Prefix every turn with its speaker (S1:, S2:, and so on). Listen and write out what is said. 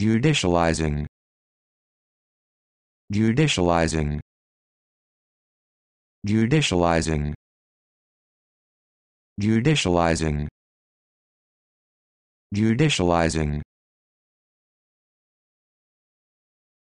S1: Judicializing. Judicializing. Judicializing. Judicializing. Judicializing.